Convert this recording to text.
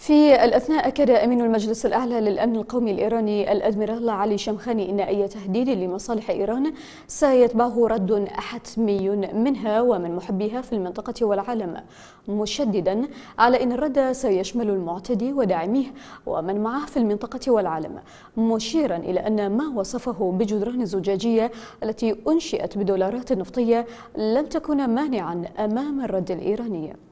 في الأثناء أكد أمين المجلس الأعلى للأمن القومي الإيراني الأدميرال علي شمخاني إن أي تهديد لمصالح إيران سيتبعه رد حتمي منها ومن محبيها في المنطقة والعالم مشددا على إن الرد سيشمل المعتدي وداعميه ومن معه في المنطقة والعالم مشيرا إلى أن ما وصفه بجدران الزجاجية التي أنشئت بدولارات نفطية لن تكون مانعا أمام الرد الإيراني